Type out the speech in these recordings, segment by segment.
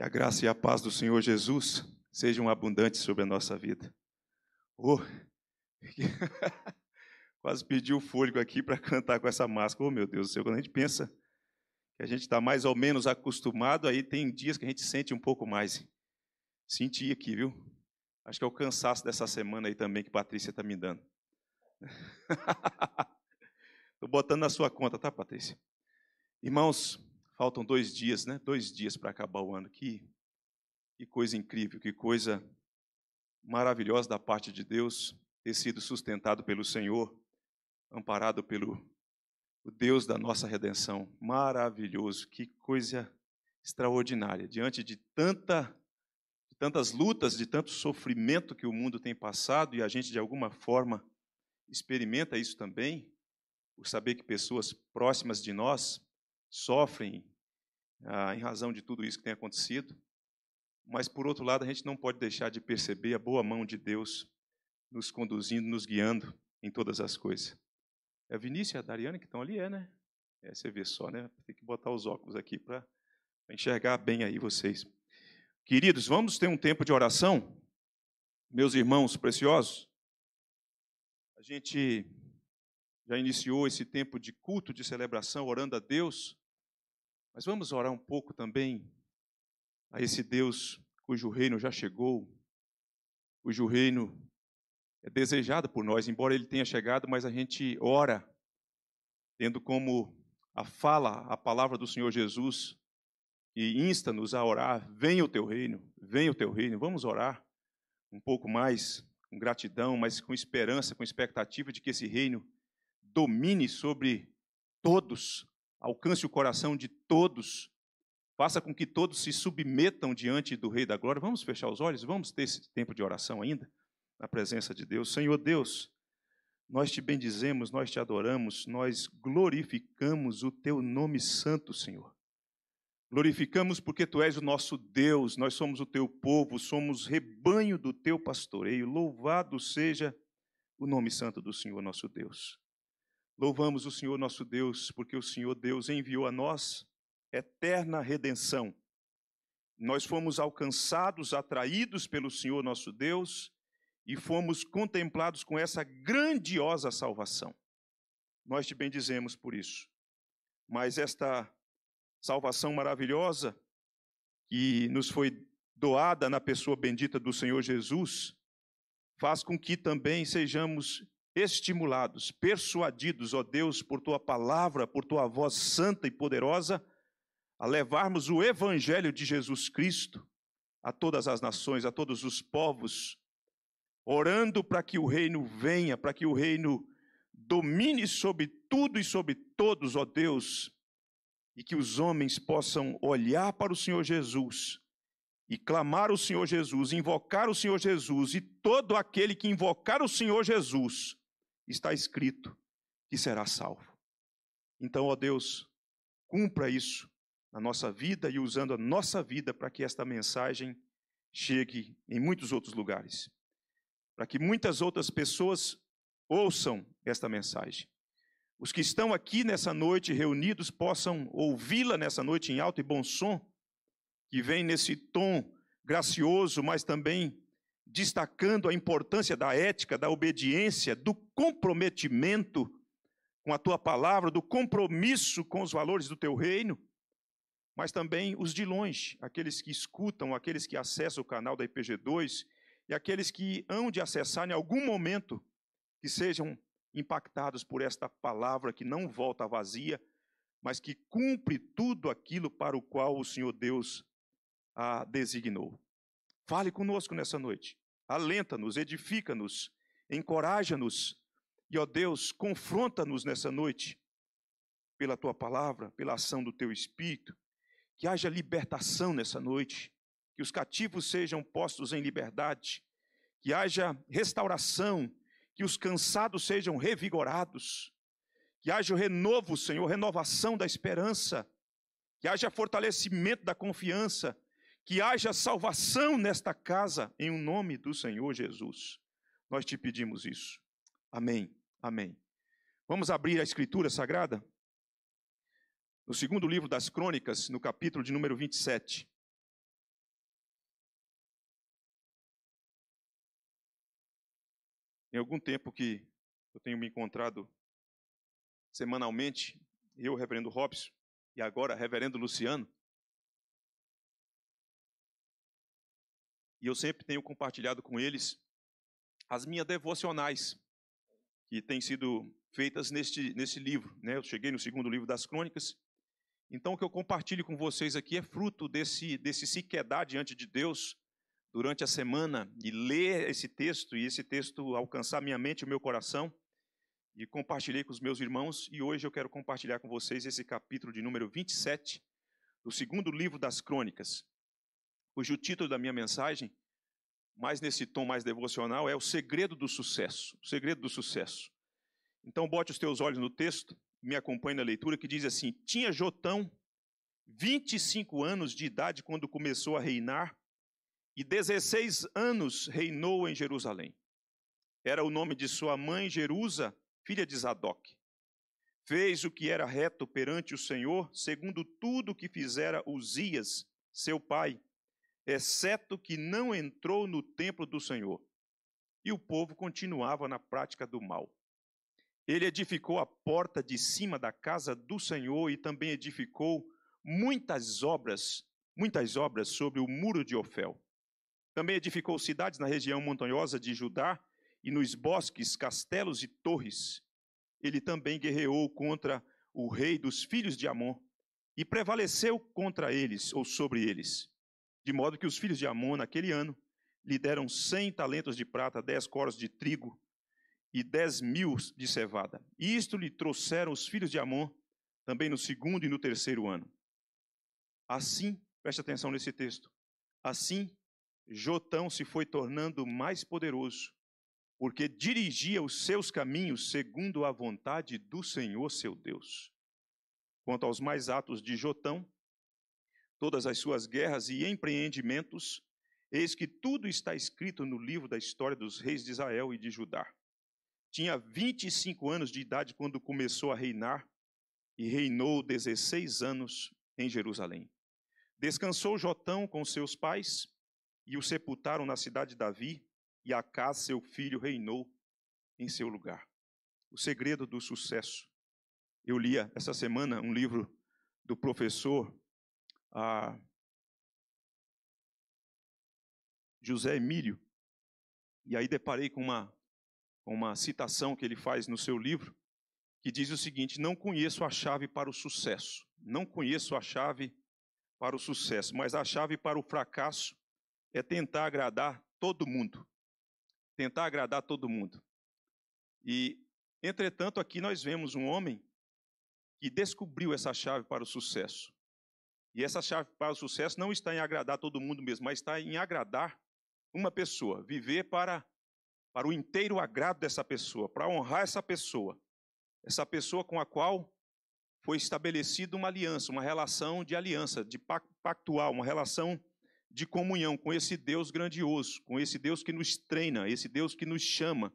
Que a graça e a paz do Senhor Jesus sejam abundantes sobre a nossa vida. Oh, quase pedi o fôlego aqui para cantar com essa máscara. Oh, meu Deus do céu, quando a gente pensa que a gente está mais ou menos acostumado, aí tem dias que a gente sente um pouco mais. Senti aqui, viu? Acho que é o cansaço dessa semana aí também que a Patrícia está me dando. Estou botando na sua conta, tá, Patrícia? Irmãos, Faltam dois dias, né? Dois dias para acabar o ano. Que, que coisa incrível, que coisa maravilhosa da parte de Deus ter sido sustentado pelo Senhor, amparado pelo o Deus da nossa redenção. Maravilhoso, que coisa extraordinária. Diante de tanta de tantas lutas, de tanto sofrimento que o mundo tem passado e a gente de alguma forma experimenta isso também, por saber que pessoas próximas de nós sofrem ah, em razão de tudo isso que tem acontecido. Mas, por outro lado, a gente não pode deixar de perceber a boa mão de Deus nos conduzindo, nos guiando em todas as coisas. É a Vinícius e a Dariane que estão ali, é, né? É, você vê só, né? Tem que botar os óculos aqui para enxergar bem aí vocês. Queridos, vamos ter um tempo de oração? Meus irmãos preciosos, a gente já iniciou esse tempo de culto, de celebração, orando a Deus, mas vamos orar um pouco também a esse Deus cujo reino já chegou, cujo reino é desejado por nós, embora ele tenha chegado, mas a gente ora tendo como a fala, a palavra do Senhor Jesus, e insta-nos a orar: venha o teu reino, venha o teu reino. Vamos orar um pouco mais, com gratidão, mas com esperança, com expectativa de que esse reino domine sobre todos, alcance o coração de todos, faça com que todos se submetam diante do Rei da Glória. Vamos fechar os olhos, vamos ter esse tempo de oração ainda, na presença de Deus. Senhor Deus, nós te bendizemos, nós te adoramos, nós glorificamos o teu nome santo, Senhor. Glorificamos porque tu és o nosso Deus, nós somos o teu povo, somos rebanho do teu pastoreio. Louvado seja o nome santo do Senhor nosso Deus. Louvamos o Senhor nosso Deus, porque o Senhor Deus enviou a nós eterna redenção. Nós fomos alcançados, atraídos pelo Senhor nosso Deus e fomos contemplados com essa grandiosa salvação. Nós te bendizemos por isso. Mas esta salvação maravilhosa que nos foi doada na pessoa bendita do Senhor Jesus faz com que também sejamos estimulados, persuadidos, ó Deus, por tua palavra, por tua voz santa e poderosa, a levarmos o evangelho de Jesus Cristo a todas as nações, a todos os povos, orando para que o reino venha, para que o reino domine sobre tudo e sobre todos, ó Deus, e que os homens possam olhar para o Senhor Jesus e clamar o Senhor Jesus, invocar o Senhor Jesus, e todo aquele que invocar o Senhor Jesus está escrito que será salvo. Então, ó Deus, cumpra isso na nossa vida e usando a nossa vida para que esta mensagem chegue em muitos outros lugares, para que muitas outras pessoas ouçam esta mensagem. Os que estão aqui nessa noite reunidos possam ouvi-la nessa noite em alto e bom som, que vem nesse tom gracioso, mas também destacando a importância da ética, da obediência, do comprometimento com a tua palavra, do compromisso com os valores do teu reino, mas também os de longe, aqueles que escutam, aqueles que acessam o canal da IPG2 e aqueles que hão de acessar em algum momento, que sejam impactados por esta palavra que não volta vazia, mas que cumpre tudo aquilo para o qual o Senhor Deus a designou. Fale conosco nessa noite. Alenta-nos, edifica-nos, encoraja-nos. E, ó Deus, confronta-nos nessa noite pela tua palavra, pela ação do teu espírito. Que haja libertação nessa noite. Que os cativos sejam postos em liberdade. Que haja restauração. Que os cansados sejam revigorados. Que haja o renovo, Senhor, renovação da esperança. Que haja fortalecimento da confiança que haja salvação nesta casa, em o nome do Senhor Jesus. Nós te pedimos isso. Amém. Amém. Vamos abrir a Escritura Sagrada? No segundo livro das Crônicas, no capítulo de número 27. Em algum tempo que eu tenho me encontrado semanalmente, eu, Reverendo Robson, e agora Reverendo Luciano, e eu sempre tenho compartilhado com eles as minhas devocionais que têm sido feitas neste, neste livro. Né? Eu cheguei no segundo livro das crônicas. Então, o que eu compartilho com vocês aqui é fruto desse, desse se quedar diante de Deus durante a semana e ler esse texto e esse texto alcançar minha mente e o meu coração. E compartilhei com os meus irmãos, e hoje eu quero compartilhar com vocês esse capítulo de número 27 do segundo livro das crônicas cujo título da minha mensagem, mais nesse tom mais devocional, é O Segredo do Sucesso. O Segredo do Sucesso. Então, bote os teus olhos no texto, me acompanhe na leitura, que diz assim: Tinha Jotão 25 anos de idade quando começou a reinar, e 16 anos reinou em Jerusalém. Era o nome de sua mãe Jerusa, filha de Zadok. Fez o que era reto perante o Senhor, segundo tudo o que fizera Uzias, seu pai, exceto que não entrou no templo do Senhor. E o povo continuava na prática do mal. Ele edificou a porta de cima da casa do Senhor e também edificou muitas obras, muitas obras sobre o muro de Ofel. Também edificou cidades na região montanhosa de Judá e nos bosques, castelos e torres. Ele também guerreou contra o rei dos filhos de Amon e prevaleceu contra eles ou sobre eles. De modo que os filhos de Amon, naquele ano, lhe deram cem talentos de prata, dez coros de trigo e dez mil de cevada. E isto lhe trouxeram os filhos de Amon, também no segundo e no terceiro ano. Assim, preste atenção nesse texto, assim Jotão se foi tornando mais poderoso, porque dirigia os seus caminhos segundo a vontade do Senhor seu Deus. Quanto aos mais atos de Jotão, todas as suas guerras e empreendimentos, eis que tudo está escrito no livro da história dos reis de Israel e de Judá. Tinha 25 anos de idade quando começou a reinar e reinou 16 anos em Jerusalém. Descansou Jotão com seus pais e o sepultaram na cidade de Davi, e Acá, seu filho, reinou em seu lugar. O segredo do sucesso. Eu lia essa semana um livro do professor a José Emílio, e aí deparei com uma, uma citação que ele faz no seu livro, que diz o seguinte: Não conheço a chave para o sucesso, não conheço a chave para o sucesso, mas a chave para o fracasso é tentar agradar todo mundo. Tentar agradar todo mundo. E, entretanto, aqui nós vemos um homem que descobriu essa chave para o sucesso. E essa chave para o sucesso não está em agradar todo mundo mesmo, mas está em agradar uma pessoa, viver para para o inteiro agrado dessa pessoa, para honrar essa pessoa. Essa pessoa com a qual foi estabelecida uma aliança, uma relação de aliança, de pactual, uma relação de comunhão com esse Deus grandioso, com esse Deus que nos treina, esse Deus que nos chama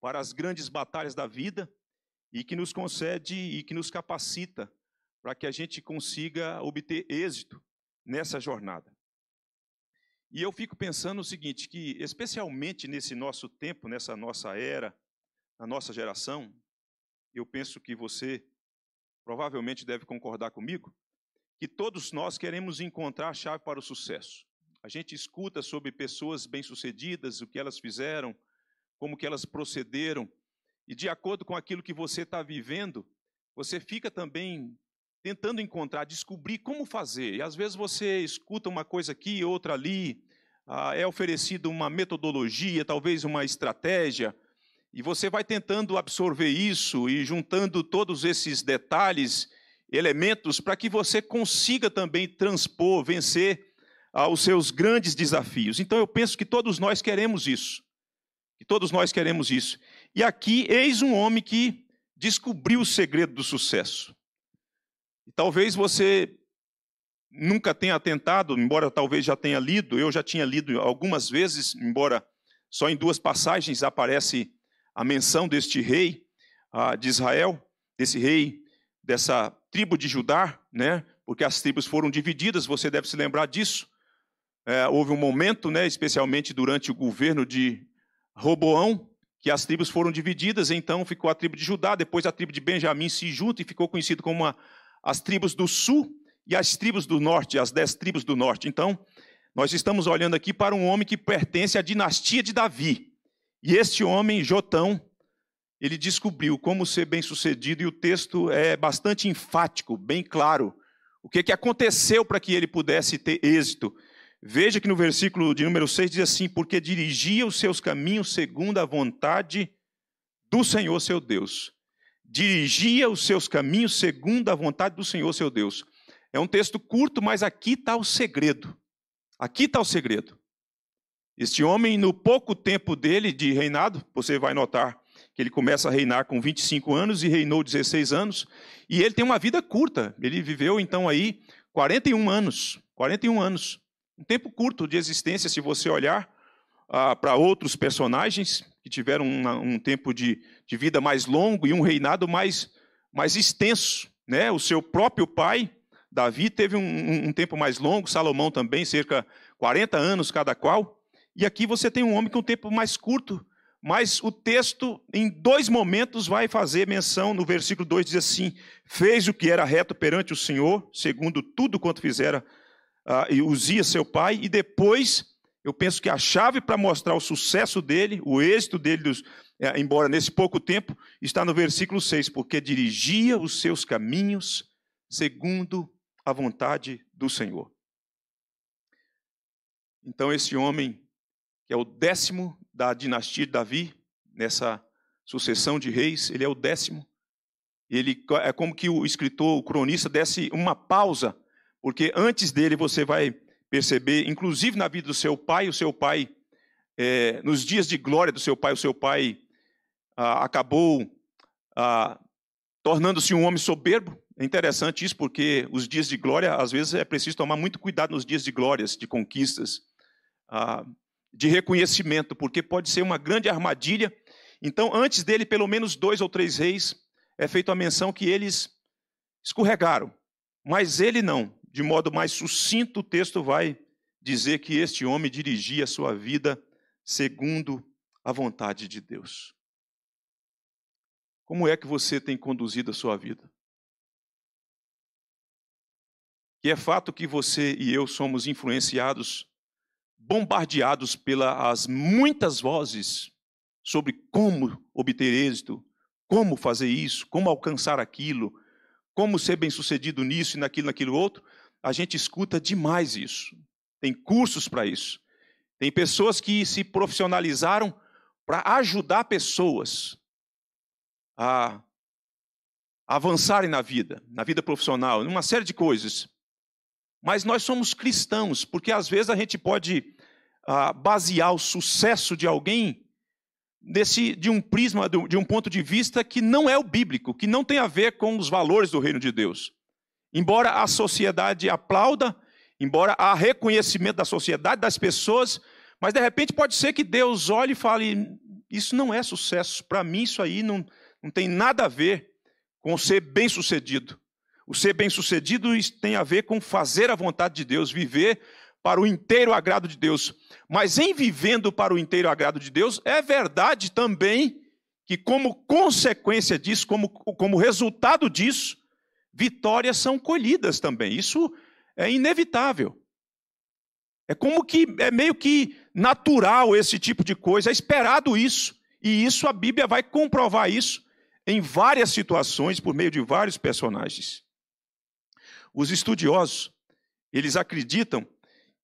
para as grandes batalhas da vida e que nos concede e que nos capacita para que a gente consiga obter êxito nessa jornada. E eu fico pensando o seguinte, que especialmente nesse nosso tempo, nessa nossa era, na nossa geração, eu penso que você provavelmente deve concordar comigo, que todos nós queremos encontrar a chave para o sucesso. A gente escuta sobre pessoas bem-sucedidas, o que elas fizeram, como que elas procederam, e de acordo com aquilo que você está vivendo, você fica também tentando encontrar, descobrir como fazer. E às vezes você escuta uma coisa aqui, outra ali, ah, é oferecido uma metodologia, talvez uma estratégia, e você vai tentando absorver isso e juntando todos esses detalhes, elementos, para que você consiga também transpor, vencer aos ah, seus grandes desafios. Então eu penso que todos nós queremos isso. Que todos nós queremos isso. E aqui eis um homem que descobriu o segredo do sucesso. E talvez você nunca tenha atentado, embora talvez já tenha lido, eu já tinha lido algumas vezes, embora só em duas passagens aparece a menção deste rei ah, de Israel, desse rei dessa tribo de Judá, né? Porque as tribos foram divididas, você deve se lembrar disso. É, houve um momento, né, especialmente durante o governo de Roboão, que as tribos foram divididas, então ficou a tribo de Judá, depois a tribo de Benjamim se junta e ficou conhecido como uma as tribos do sul e as tribos do norte, as dez tribos do norte. Então, nós estamos olhando aqui para um homem que pertence à dinastia de Davi. E este homem, Jotão, ele descobriu como ser bem-sucedido, e o texto é bastante enfático, bem claro. O que, que aconteceu para que ele pudesse ter êxito? Veja que no versículo de número 6 diz assim: Porque dirigia os seus caminhos segundo a vontade do Senhor seu Deus, dirigia os seus caminhos segundo a vontade do Senhor, seu Deus. É um texto curto, mas aqui está o segredo. Aqui está o segredo. Este homem, no pouco tempo dele de reinado, você vai notar que ele começa a reinar com 25 anos e reinou 16 anos, e ele tem uma vida curta. Ele viveu então aí 41 anos, 41 anos. Um tempo curto de existência se você olhar ah, para outros personagens, que tiveram um tempo de, de vida mais longo e um reinado mais, mais extenso. Né? O seu próprio pai, Davi, teve um, um tempo mais longo, Salomão também, cerca de 40 anos cada qual. E aqui você tem um homem com um tempo mais curto, mas o texto, em dois momentos, vai fazer menção. No versículo 2 diz assim: Fez o que era reto perante o Senhor, segundo tudo quanto fizera uh, ah, usia seu pai, e depois eu penso que a chave para mostrar o sucesso dele, o êxito dele, dos, é, embora nesse pouco tempo, está no versículo 6, porque dirigia os seus caminhos segundo a vontade do Senhor. Então, esse homem, que é o décimo da dinastia de Davi, nessa sucessão de reis, ele é o décimo. Ele é como que o escritor, o cronista, desse uma pausa, porque antes dele você vai perceber, inclusive na vida do seu pai, o seu pai, é, nos dias de glória do seu pai, o seu pai ah, acabou ah, tornando-se um homem soberbo. É interessante isso, porque os dias de glória, às vezes, é preciso tomar muito cuidado nos dias de glórias, de conquistas, ah, de reconhecimento, porque pode ser uma grande armadilha. Então, antes dele, pelo menos dois ou três reis, é feita a menção que eles escorregaram, mas ele não de modo mais sucinto, o texto vai dizer que este homem dirigia a sua vida segundo a vontade de Deus. Como é que você tem conduzido a sua vida? Que é fato que você e eu somos influenciados, bombardeados pelas muitas vozes sobre como obter êxito, como fazer isso, como alcançar aquilo, como ser bem-sucedido nisso e naquilo, naquilo outro, a gente escuta demais isso. Tem cursos para isso. Tem pessoas que se profissionalizaram para ajudar pessoas a avançarem na vida, na vida profissional, numa série de coisas. Mas nós somos cristãos, porque às vezes a gente pode ah, basear o sucesso de alguém desse, de um prisma, de um ponto de vista que não é o bíblico, que não tem a ver com os valores do reino de Deus. Embora a sociedade aplauda, embora há reconhecimento da sociedade, das pessoas, mas de repente pode ser que Deus olhe e fale: Isso não é sucesso, para mim isso aí não, não tem nada a ver com ser bem-sucedido. O ser bem-sucedido tem a ver com fazer a vontade de Deus, viver para o inteiro agrado de Deus. Mas em vivendo para o inteiro agrado de Deus, é verdade também que, como consequência disso, como, como resultado disso, vitórias são colhidas também. Isso é inevitável. É como que é meio que natural esse tipo de coisa, é esperado isso. E isso a Bíblia vai comprovar isso em várias situações por meio de vários personagens. Os estudiosos, eles acreditam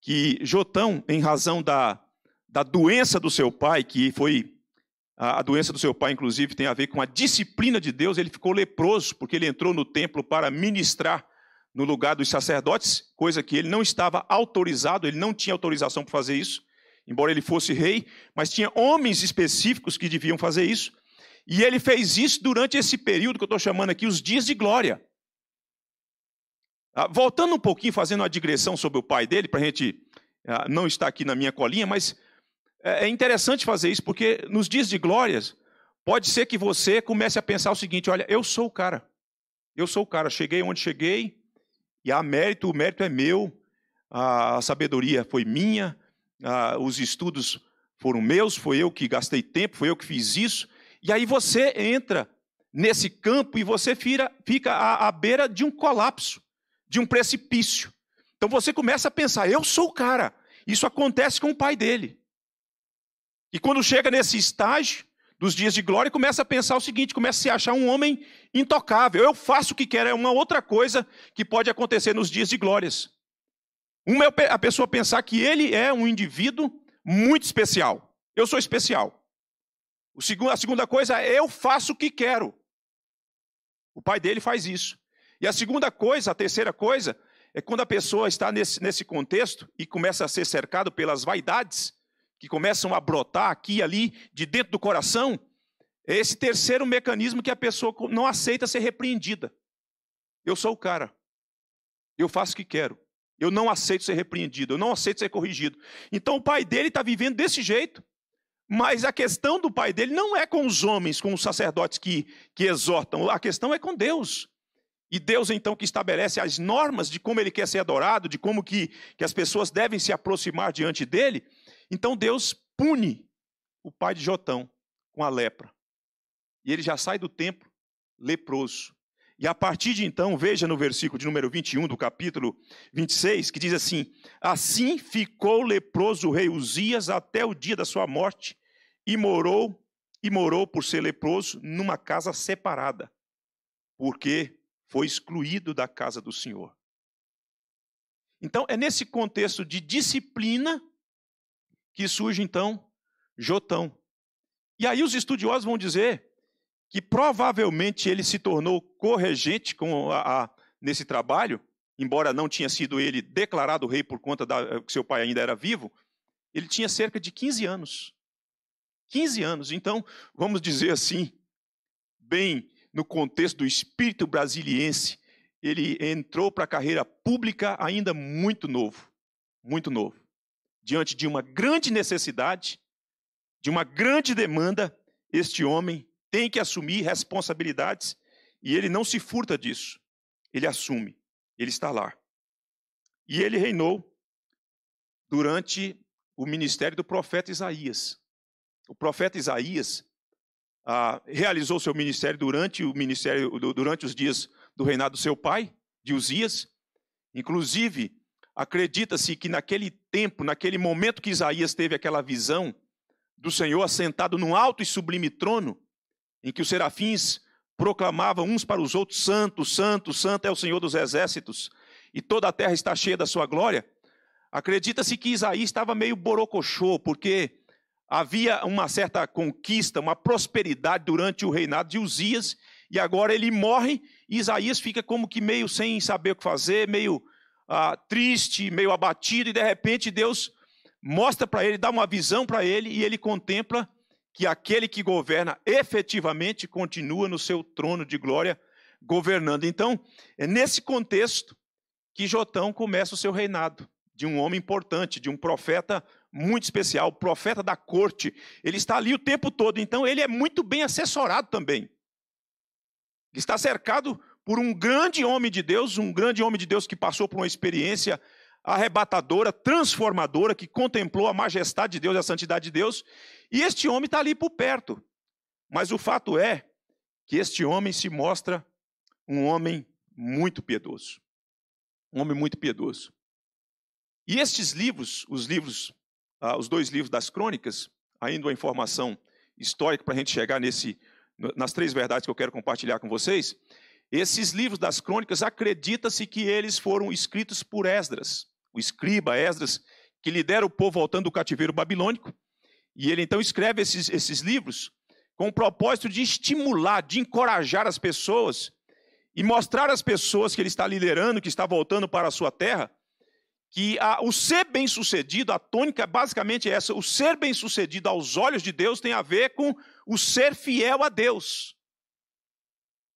que Jotão, em razão da, da doença do seu pai, que foi a, doença do seu pai, inclusive, tem a ver com a disciplina de Deus. Ele ficou leproso porque ele entrou no templo para ministrar no lugar dos sacerdotes, coisa que ele não estava autorizado, ele não tinha autorização para fazer isso, embora ele fosse rei, mas tinha homens específicos que deviam fazer isso. E ele fez isso durante esse período que eu estou chamando aqui os dias de glória. Ah, voltando um pouquinho, fazendo uma digressão sobre o pai dele, para a gente ah, não estar aqui na minha colinha, mas é, é interessante fazer isso porque nos dias de glórias, pode ser que você comece a pensar o seguinte: olha, eu sou o cara. Eu sou o cara, cheguei onde cheguei, e há mérito, o mérito é meu, a sabedoria foi minha, a, os estudos foram meus, foi eu que gastei tempo, foi eu que fiz isso. E aí você entra nesse campo e você fica à, à beira de um colapso, de um precipício. Então você começa a pensar: eu sou o cara. Isso acontece com o pai dele. E quando chega nesse estágio dos dias de glória, começa a pensar o seguinte: começa a se achar um homem intocável. Eu faço o que quero, é uma outra coisa que pode acontecer nos dias de glórias. Uma é a pessoa pensar que ele é um indivíduo muito especial. Eu sou especial. a segunda coisa é eu faço o que quero. O pai dele faz isso. E a segunda coisa, a terceira coisa, é quando a pessoa está nesse, nesse contexto e começa a ser cercado pelas vaidades que começam a brotar aqui e ali, de dentro do coração, é esse terceiro mecanismo que a pessoa não aceita ser repreendida. Eu sou o cara. Eu faço o que quero. Eu não aceito ser repreendido. Eu não aceito ser corrigido. Então o pai dele está vivendo desse jeito. Mas a questão do pai dele não é com os homens, com os sacerdotes que, que exortam. A questão é com Deus. E Deus, então, que estabelece as normas de como ele quer ser adorado, de como que, que as pessoas devem se aproximar diante dele. Então Deus pune o pai de Jotão com a lepra. E ele já sai do templo leproso. E a partir de então, veja no versículo de número 21 do capítulo 26, que diz assim: Assim ficou leproso o rei Uzias até o dia da sua morte, e morou e morou por ser leproso numa casa separada, porque foi excluído da casa do Senhor. Então, é nesse contexto de disciplina que surge então Jotão. E aí os estudiosos vão dizer que provavelmente ele se tornou corregente com a, a, nesse trabalho, embora não tinha sido ele declarado rei por conta da, eh, que seu pai ainda era vivo, ele tinha cerca de 15 anos. 15 anos. Então, vamos dizer assim, bem no contexto do espírito brasiliense, ele entrou para a carreira pública ainda muito novo, muito novo diante de uma grande necessidade, de uma grande demanda, este homem tem que assumir responsabilidades e ele não se furta disso. Ele assume, ele está lá. E ele reinou durante o ministério do profeta Isaías. O profeta Isaías ah, realizou seu ministério durante o ministério durante os dias do reinado do seu pai, de Uzias. Inclusive, acredita-se que naquele tempo, naquele momento que Isaías teve aquela visão do Senhor assentado num alto e sublime trono, em que os serafins proclamavam uns para os outros: Santo, Santo, Santo é o Senhor dos exércitos, e toda a terra está cheia da sua glória. Acredita-se que Isaías estava meio borocochô, porque havia uma certa conquista, uma prosperidade durante o reinado de Uzias, e agora ele morre, e Isaías fica como que meio sem saber o que fazer, meio ah, triste, meio abatido, e de repente Deus mostra para ele, dá uma visão para ele, e ele contempla que aquele que governa efetivamente continua no seu trono de glória governando. Então, é nesse contexto que Jotão começa o seu reinado, de um homem importante, de um profeta muito especial, profeta da corte. Ele está ali o tempo todo, então ele é muito bem assessorado também. Ele está cercado por um grande homem de Deus, um grande homem de Deus que passou por uma experiência arrebatadora, transformadora, que contemplou a majestade de Deus e a santidade de Deus, e este homem está ali por perto. Mas o fato é que este homem se mostra um homem muito piedoso. Um homem muito piedoso. E estes livros, os livros, ah, os dois livros das crônicas, ainda uma informação histórica para a gente chegar nesse, nas três verdades que eu quero compartilhar com vocês, esses livros das crônicas, acredita-se que eles foram escritos por Esdras, o escriba Esdras, que lidera o povo voltando do cativeiro babilônico. E ele então escreve esses, esses livros com o propósito de estimular, de encorajar as pessoas e mostrar às pessoas que ele está liderando, que está voltando para a sua terra, que a, o ser bem-sucedido, a tônica é basicamente essa, o ser bem-sucedido aos olhos de Deus tem a ver com o ser fiel a Deus.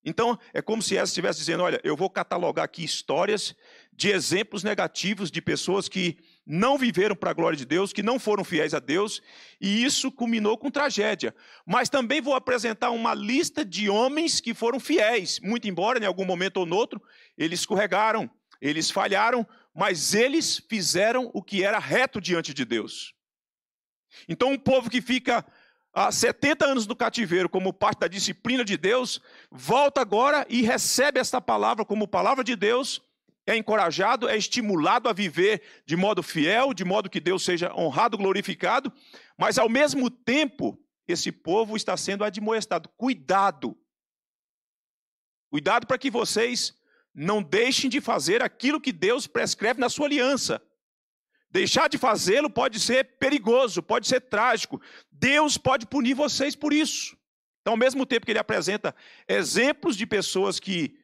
Então, é como se ela estivesse dizendo: olha, eu vou catalogar aqui histórias de exemplos negativos de pessoas que não viveram para a glória de Deus, que não foram fiéis a Deus, e isso culminou com tragédia. Mas também vou apresentar uma lista de homens que foram fiéis, muito embora em algum momento ou noutro eles escorregaram, eles falharam, mas eles fizeram o que era reto diante de Deus. Então, um povo que fica a 70 anos do cativeiro como parte da disciplina de Deus, volta agora e recebe esta palavra como palavra de Deus, é encorajado, é estimulado a viver de modo fiel, de modo que Deus seja honrado, glorificado, mas ao mesmo tempo, esse povo está sendo admoestado. Cuidado! Cuidado para que vocês não deixem de fazer aquilo que Deus prescreve na sua aliança. Deixar de fazê-lo pode ser perigoso, pode ser trágico. Deus pode punir vocês por isso. Então, ao mesmo tempo que ele apresenta exemplos de pessoas que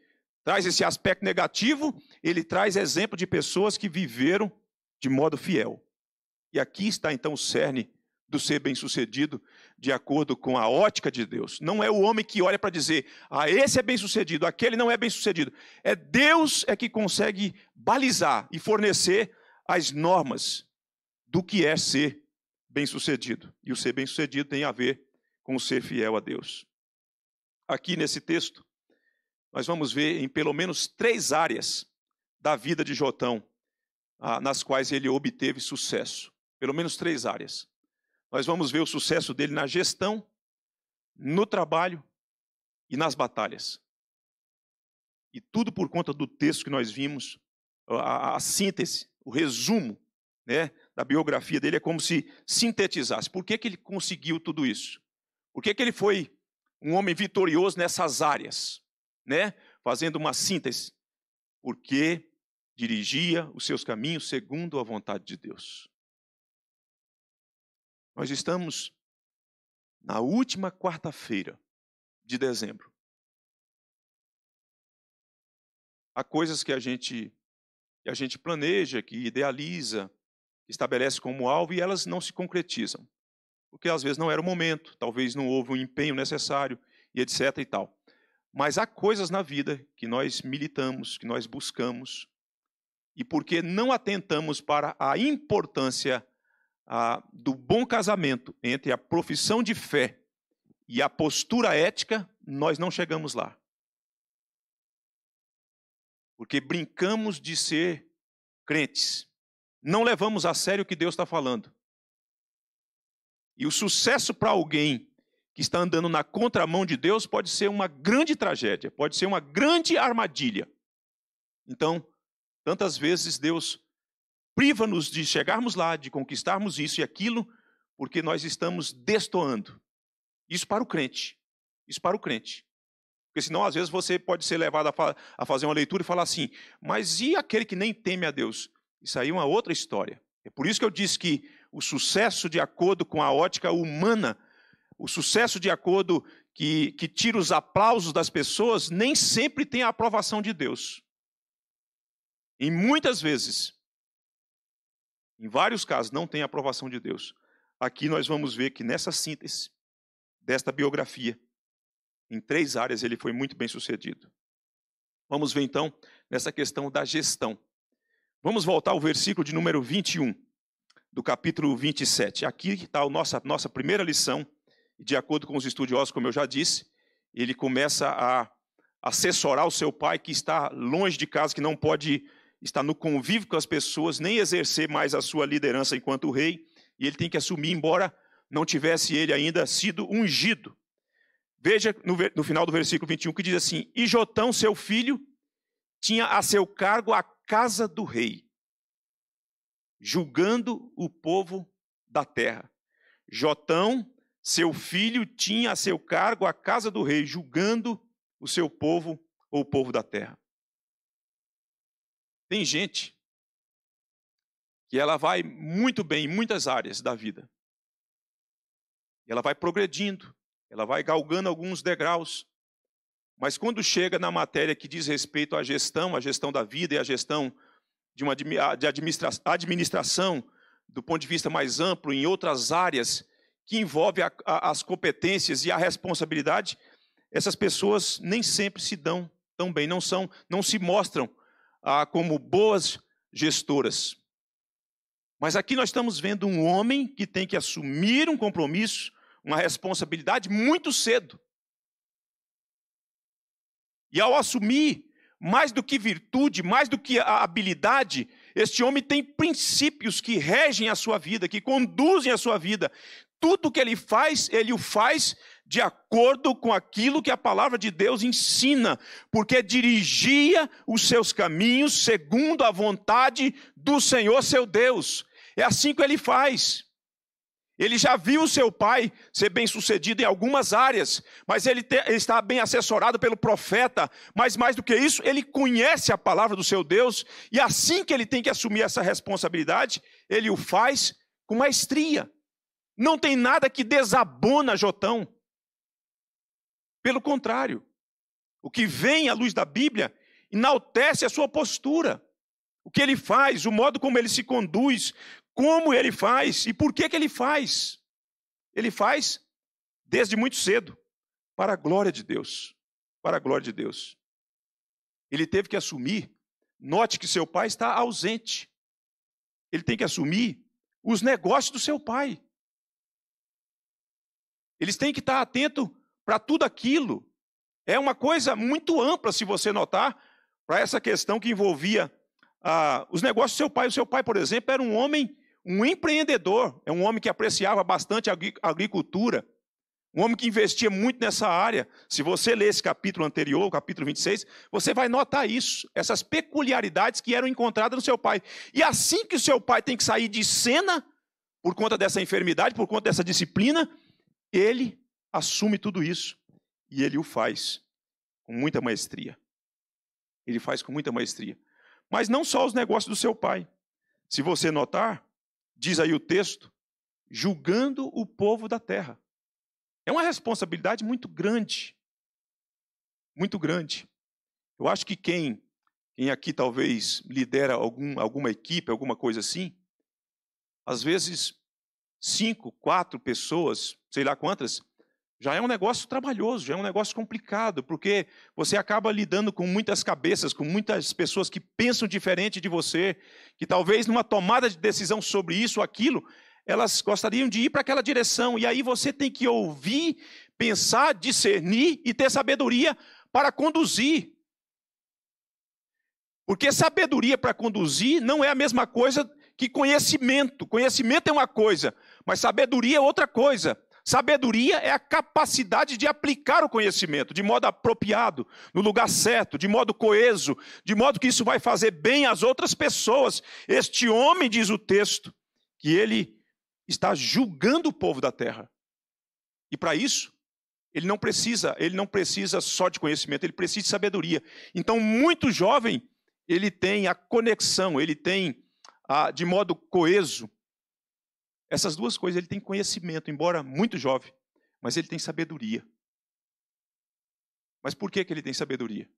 traz esse aspecto negativo, ele traz exemplo de pessoas que viveram de modo fiel. E aqui está então o cerne do ser bem-sucedido de acordo com a ótica de Deus. Não é o homem que olha para dizer, ah, esse é bem-sucedido, aquele não é bem-sucedido. É Deus é que consegue balizar e fornecer as normas do que é ser bem-sucedido. E o ser bem-sucedido tem a ver com o ser fiel a Deus. Aqui nesse texto, nós vamos ver em pelo menos três áreas da vida de Jotão nas quais ele obteve sucesso. Pelo menos três áreas. Nós vamos ver o sucesso dele na gestão, no trabalho e nas batalhas. E tudo por conta do texto que nós vimos, a, a síntese o resumo né, da biografia dele é como se sintetizasse. Por que, que ele conseguiu tudo isso? Por que, que ele foi um homem vitorioso nessas áreas? Né? Fazendo uma síntese. Porque dirigia os seus caminhos segundo a vontade de Deus. Nós estamos na última quarta-feira de dezembro. Há coisas que a gente e a gente planeja, que idealiza, estabelece como alvo e elas não se concretizam. Porque às vezes não era o momento, talvez não houve o empenho necessário e etc e tal. Mas há coisas na vida que nós militamos, que nós buscamos, e porque não atentamos para a importância a, do bom casamento entre a profissão de fé e a postura ética, nós não chegamos lá porque brincamos de ser crentes. Não levamos a sério o que Deus está falando. E o sucesso para alguém que está andando na contramão de Deus pode ser uma grande tragédia, pode ser uma grande armadilha. Então, tantas vezes Deus priva-nos de chegarmos lá, de conquistarmos isso e aquilo, porque nós estamos destoando. Isso para o crente. Isso para o crente. Porque senão, às vezes, você pode ser levado a, fa a fazer uma leitura e falar assim: mas e aquele que nem teme a Deus? Isso aí é uma outra história. É por isso que eu disse que o sucesso, de acordo com a ótica humana, o sucesso, de acordo que, que tira os aplausos das pessoas, nem sempre tem a aprovação de Deus. E muitas vezes, em vários casos, não tem a aprovação de Deus. Aqui nós vamos ver que nessa síntese desta biografia, em três áreas ele foi muito bem sucedido. Vamos ver então nessa questão da gestão. Vamos voltar ao versículo de número 21, do capítulo 27. Aqui está a nossa, nossa primeira lição, de acordo com os estudiosos, como eu já disse, ele começa a assessorar o seu pai que está longe de casa, que não pode estar no convívio com as pessoas, nem exercer mais a sua liderança enquanto rei, e ele tem que assumir, embora não tivesse ele ainda sido ungido. Veja no, no, final do versículo 21 que diz assim: E Jotão, seu filho, tinha a seu cargo a casa do rei, julgando o povo da terra. Jotão, seu filho, tinha a seu cargo a casa do rei, julgando o seu povo ou o povo da terra. Tem gente que ela vai muito bem em muitas áreas da vida. E ela vai progredindo, ela vai galgando alguns degraus. Mas quando chega na matéria que diz respeito à gestão, à gestão da vida e à gestão de uma de administra, administração, do ponto de vista mais amplo, em outras áreas que envolve a, a, as competências e a responsabilidade, essas pessoas nem sempre se dão tão bem, não são, não se mostram ah, como boas gestoras. Mas aqui nós estamos vendo um homem que tem que assumir um compromisso uma responsabilidade muito cedo. E ao assumir, mais do que virtude, mais do que habilidade, este homem tem princípios que regem a sua vida, que conduzem a sua vida. Tudo que ele faz, ele o faz de acordo com aquilo que a palavra de Deus ensina, porque dirigia os seus caminhos segundo a vontade do Senhor seu Deus. É assim que ele faz. Ele já viu seu pai ser bem-sucedido em algumas áreas, mas ele, te, ele, está bem assessorado pelo profeta. Mas mais do que isso, ele conhece a palavra do seu Deus, e assim que ele tem que assumir essa responsabilidade, ele o faz com maestria. Não tem nada que desabona Jotão. Pelo contrário, o que vem à luz da Bíblia enaltece a sua postura. O que ele faz, o modo como ele se conduz, como ele faz e por que, que ele faz. Ele faz desde muito cedo, para a glória de Deus. Para a glória de Deus. Ele teve que assumir. Note que seu pai está ausente. Ele tem que assumir os negócios do seu pai. Eles têm que estar atento para tudo aquilo. É uma coisa muito ampla, se você notar, para essa questão que envolvia ah, os negócios do seu pai. O seu pai, por exemplo, era um homem um empreendedor, é um homem que apreciava bastante a agricultura, um homem que investia muito nessa área. Se você ler esse capítulo anterior, o capítulo 26, você vai notar isso, essas peculiaridades que eram encontradas no seu pai. E assim que o seu pai tem que sair de cena, por conta dessa enfermidade, por conta dessa disciplina, ele assume tudo isso e ele o faz com muita maestria. Ele faz com muita maestria. Mas não só os negócios do seu pai. Se você notar, diz aí o texto, julgando o povo da terra. É uma responsabilidade muito grande. Muito grande. Eu acho que quem, quem aqui talvez lidera algum, alguma equipe, alguma coisa assim, às vezes cinco, quatro pessoas, sei lá quantas, já é um negócio trabalhoso, já é um negócio complicado, porque você acaba lidando com muitas cabeças, com muitas pessoas que pensam diferente de você, que talvez numa tomada de decisão sobre isso ou aquilo, elas gostariam de ir para aquela direção. E aí você tem que ouvir, pensar, discernir e ter sabedoria para conduzir. Porque sabedoria para conduzir não é a mesma coisa que conhecimento. Conhecimento é uma coisa, mas sabedoria é outra coisa. Sabedoria é a capacidade de aplicar o conhecimento de modo apropriado, no lugar certo, de modo coeso, de modo que isso vai fazer bem às outras pessoas. Este homem, diz o texto, que ele está julgando o povo da terra. E para isso, ele não precisa, ele não precisa só de conhecimento, ele precisa de sabedoria. Então, muito jovem, ele tem a conexão, ele tem a, de modo coeso essas duas coisas, ele tem conhecimento, embora muito jovem, mas ele tem sabedoria. Mas por que, que ele tem sabedoria?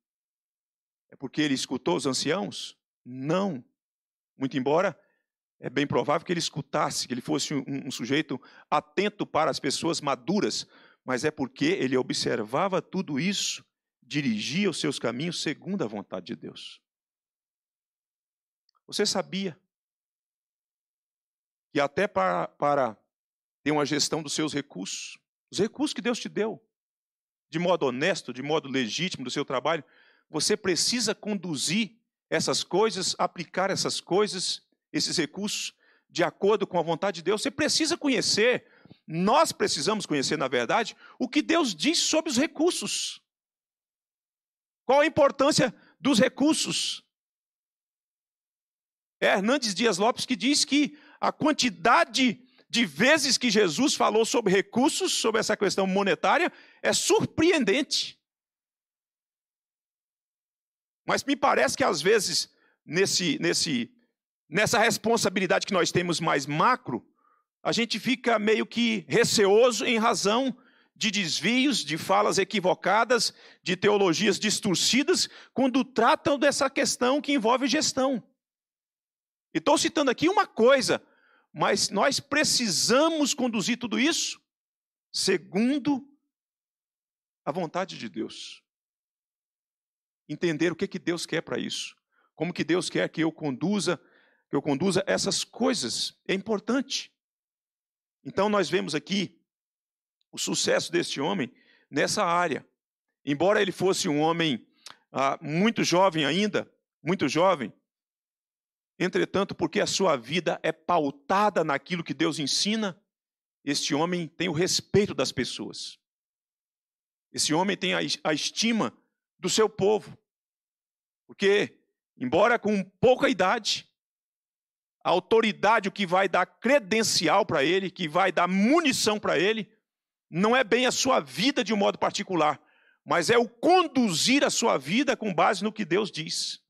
É porque ele escutou os anciãos? Não. Muito embora é bem provável que ele escutasse, que ele fosse um, um sujeito atento para as pessoas maduras, mas é porque ele observava tudo isso, dirigia os seus caminhos segundo a vontade de Deus. Você sabia que até para, para ter uma gestão dos seus recursos, os recursos que Deus te deu, de modo honesto, de modo legítimo do seu trabalho, você precisa conduzir essas coisas, aplicar essas coisas, esses recursos, de acordo com a vontade de Deus. Você precisa conhecer, nós precisamos conhecer, na verdade, o que Deus diz sobre os recursos. Qual a importância dos recursos? É Hernandes Dias Lopes que diz que a quantidade de vezes que Jesus falou sobre recursos, sobre essa questão monetária, é surpreendente. Mas me parece que às vezes nesse nesse nessa responsabilidade que nós temos mais macro, a gente fica meio que receoso em razão de desvios, de falas equivocadas, de teologias distorcidas, quando tratam dessa questão que envolve gestão. E estou citando aqui uma coisa mas nós precisamos conduzir tudo isso segundo a vontade de Deus. Entender o que, que Deus quer para isso. Como que Deus quer que eu conduza, que eu conduza essas coisas. É importante. Então nós vemos aqui o sucesso deste homem nessa área. Embora ele fosse um homem ah, muito jovem ainda, muito jovem, Entretanto, porque a sua vida é pautada naquilo que Deus ensina, este homem tem o respeito das pessoas. Esse homem tem a estima do seu povo. Porque, embora com pouca idade, a autoridade, o que vai dar credencial para ele, que vai dar munição para ele, não é bem a sua vida de um modo particular, mas é o conduzir a sua vida com base no que Deus diz.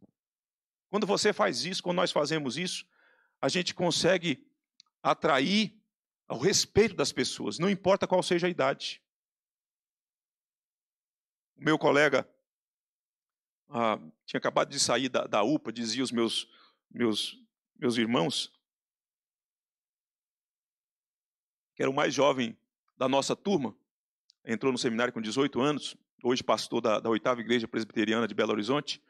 Quando você faz isso, quando nós fazemos isso, a gente consegue atrair o respeito das pessoas, não importa qual seja a idade. O meu colega ah, tinha acabado de sair da, da UPA, dizia os meus, meus, meus irmãos, que era o mais jovem da nossa turma, entrou no seminário com 18 anos, hoje pastor da, da oitava igreja presbiteriana de Belo Horizonte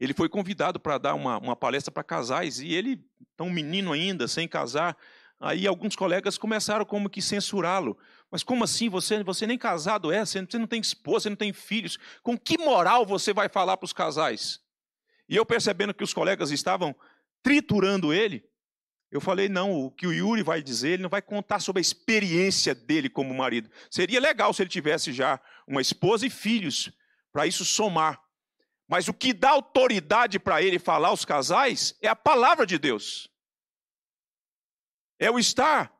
ele foi convidado para dar uma, uma palestra para casais e ele, tão menino ainda, sem casar, aí alguns colegas começaram como que censurá-lo. Mas como assim? Você, você nem casado é, você não tem esposa, você não tem filhos. Com que moral você vai falar para os casais? E eu percebendo que os colegas estavam triturando ele, eu falei: não, o que o Yuri vai dizer, ele não vai contar sobre a experiência dele como marido. Seria legal se ele tivesse já uma esposa e filhos, para isso somar. Mas o que dá autoridade para ele falar aos casais é a palavra de Deus. É o estar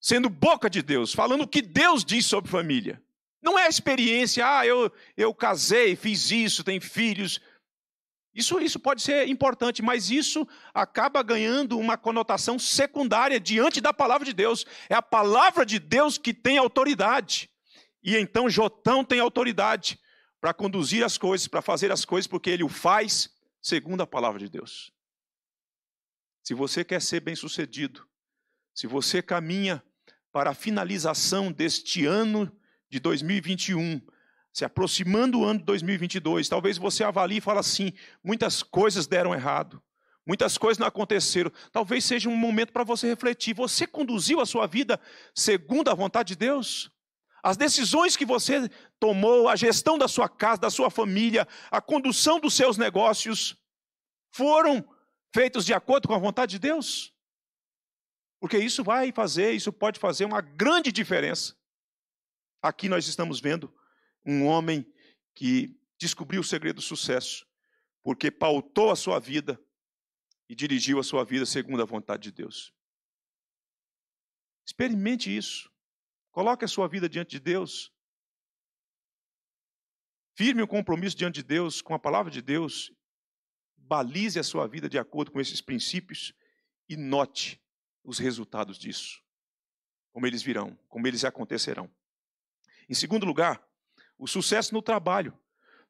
sendo boca de Deus, falando o que Deus diz sobre família. Não é a experiência, ah, eu, eu casei, fiz isso, tenho filhos. Isso, isso pode ser importante, mas isso acaba ganhando uma conotação secundária diante da palavra de Deus. É a palavra de Deus que tem autoridade. E então Jotão tem autoridade para conduzir as coisas, para fazer as coisas, porque ele o faz segundo a palavra de Deus. Se você quer ser bem-sucedido, se você caminha para a finalização deste ano de 2021, se aproximando do ano de 2022, talvez você avalie e fale assim: muitas coisas deram errado, muitas coisas não aconteceram. Talvez seja um momento para você refletir: você conduziu a sua vida segundo a vontade de Deus? As decisões que você tomou, a gestão da sua casa, da sua família, a condução dos seus negócios, foram feitos de acordo com a vontade de Deus? Porque isso vai fazer, isso pode fazer uma grande diferença. Aqui nós estamos vendo um homem que descobriu o segredo do sucesso, porque pautou a sua vida e dirigiu a sua vida segundo a vontade de Deus. Experimente isso. Coloque a sua vida diante de Deus. Firme o compromisso diante de Deus com a palavra de Deus. Balize a sua vida de acordo com esses princípios e note os resultados disso. Como eles virão, como eles acontecerão. Em segundo lugar, o sucesso no trabalho.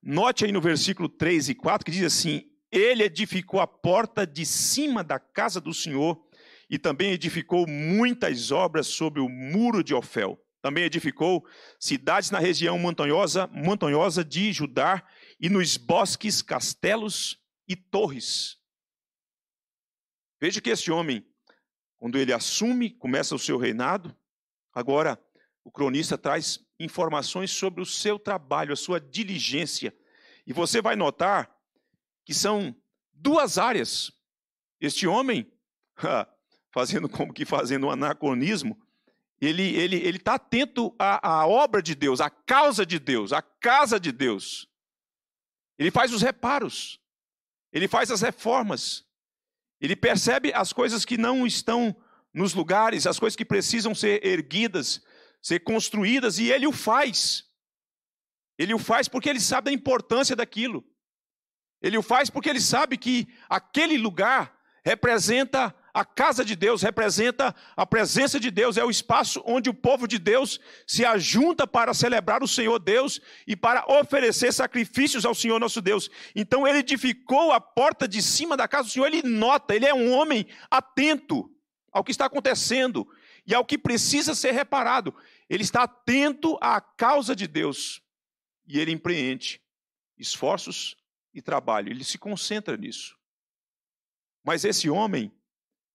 Note aí no versículo 3 e 4 que diz assim: Ele edificou a porta de cima da casa do Senhor e também edificou muitas obras sobre o muro de Ofel. Também edificou cidades na região montanhosa, montanhosa de Judá e nos bosques, castelos e torres. Veja que este homem, quando ele assume, começa o seu reinado. Agora, o cronista traz informações sobre o seu trabalho, a sua diligência. E você vai notar que são duas áreas. Este homem fazendo como que fazendo um anacronismo, ele ele ele está atento à, à obra de Deus, à causa de Deus, à casa de Deus. Ele faz os reparos, ele faz as reformas, ele percebe as coisas que não estão nos lugares, as coisas que precisam ser erguidas, ser construídas, e ele o faz. Ele o faz porque ele sabe da importância daquilo. Ele o faz porque ele sabe que aquele lugar representa a casa de Deus representa a presença de Deus, é o espaço onde o povo de Deus se ajunta para celebrar o Senhor Deus e para oferecer sacrifícios ao Senhor nosso Deus. Então ele edificou a porta de cima da casa do Senhor, ele nota, ele é um homem atento ao que está acontecendo e ao que precisa ser reparado. Ele está atento à causa de Deus e ele empreende esforços e trabalho, ele se concentra nisso. Mas esse homem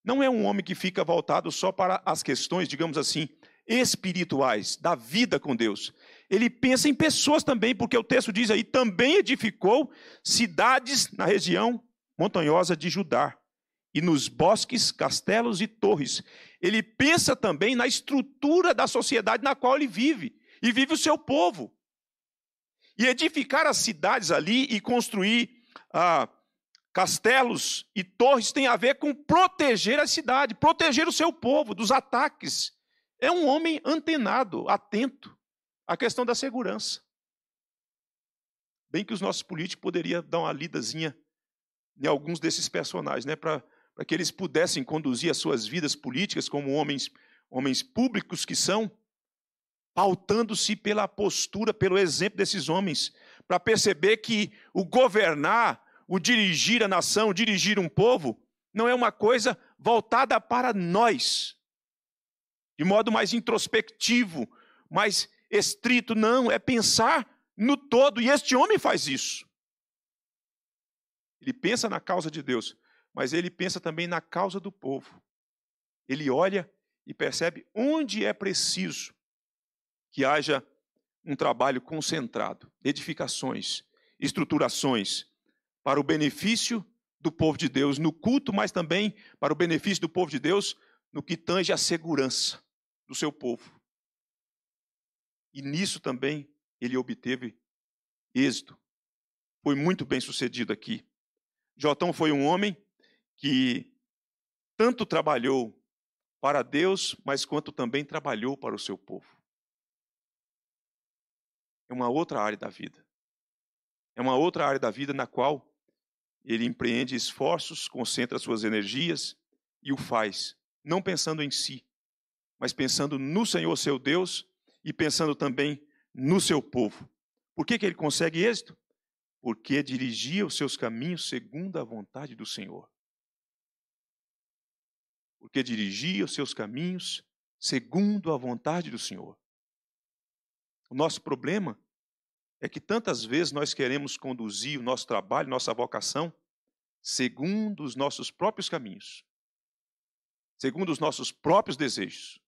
não é um homem que fica voltado só para as questões, digamos assim, espirituais, da vida com Deus. Ele pensa em pessoas também, porque o texto diz aí: também edificou cidades na região montanhosa de Judá e nos bosques, castelos e torres. Ele pensa também na estrutura da sociedade na qual ele vive e vive o seu povo. E edificar as cidades ali e construir ah, Castelos e torres têm a ver com proteger a cidade, proteger o seu povo dos ataques. É um homem antenado, atento à questão da segurança. Bem que os nossos políticos poderiam dar uma lidazinha em alguns desses personagens, né, para que eles pudessem conduzir as suas vidas políticas como homens, homens públicos que são, pautando-se pela postura, pelo exemplo desses homens, para perceber que o governar o dirigir a nação, dirigir um povo, não é uma coisa voltada para nós, de modo mais introspectivo, mais estrito, não, é pensar no todo, e este homem faz isso. Ele pensa na causa de Deus, mas ele pensa também na causa do povo. Ele olha e percebe onde é preciso que haja um trabalho concentrado, edificações, estruturações, para o benefício do povo de Deus no culto, mas também para o benefício do povo de Deus no que tange à segurança do seu povo. E nisso também ele obteve êxito. Foi muito bem sucedido aqui. Jotão foi um homem que tanto trabalhou para Deus, mas quanto também trabalhou para o seu povo. É uma outra área da vida. É uma outra área da vida na qual ele empreende esforços, concentra suas energias e o faz, não pensando em si, mas pensando no Senhor seu Deus e pensando também no seu povo. Por que, que ele consegue êxito? Porque dirigia os seus caminhos segundo a vontade do Senhor. Porque dirigia os seus caminhos segundo a vontade do Senhor. O nosso problema é que tantas vezes nós queremos conduzir o nosso trabalho, nossa vocação, segundo os nossos próprios caminhos, segundo os nossos próprios desejos,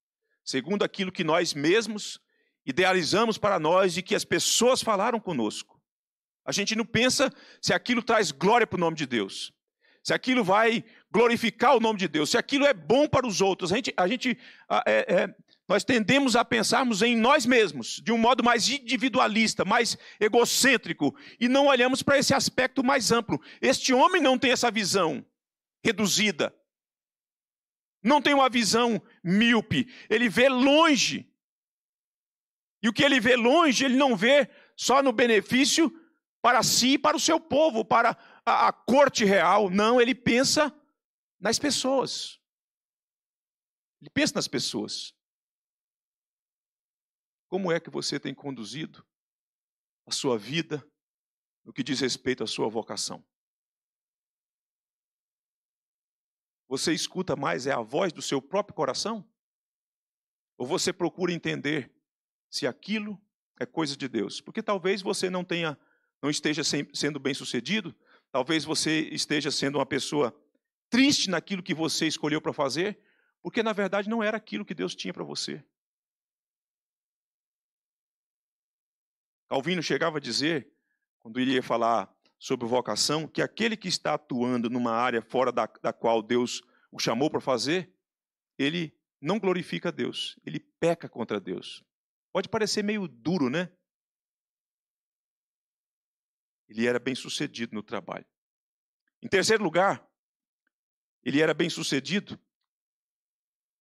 segundo aquilo que nós mesmos idealizamos para nós e que as pessoas falaram conosco. A gente não pensa se aquilo traz glória para o nome de Deus, se aquilo vai glorificar o nome de Deus, se aquilo é bom para os outros. A gente, a gente é, é, nós tendemos a pensarmos em nós mesmos de um modo mais individualista, mais egocêntrico, e não olhamos para esse aspecto mais amplo. Este homem não tem essa visão reduzida, não tem uma visão míope, ele vê longe. E o que ele vê longe, ele não vê só no benefício para si e para o seu povo, para a, a corte real. Não, ele pensa nas pessoas. Ele pensa nas pessoas. Como é que você tem conduzido a sua vida no que diz respeito à sua vocação? Você escuta mais é a voz do seu próprio coração? Ou você procura entender se aquilo é coisa de Deus? Porque talvez você não tenha não esteja sendo bem-sucedido, talvez você esteja sendo uma pessoa triste naquilo que você escolheu para fazer, porque na verdade não era aquilo que Deus tinha para você. Calvino chegava a dizer, quando iria falar sobre vocação, que aquele que está atuando numa área fora da, da qual Deus o chamou para fazer, ele não glorifica a Deus, ele peca contra Deus. Pode parecer meio duro, né? Ele era bem sucedido no trabalho. Em terceiro lugar, ele era bem sucedido